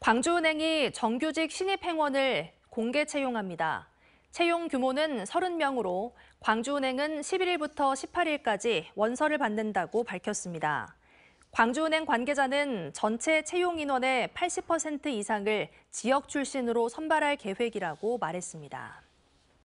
광주은행이 정규직 신입 행원을 공개 채용합니다. 채용 규모는 30명으로 광주은행은 11일부터 18일까지 원서를 받는다고 밝혔습니다. 광주은행 관계자는 전체 채용 인원의 80% 이상을 지역 출신으로 선발할 계획이라고 말했습니다.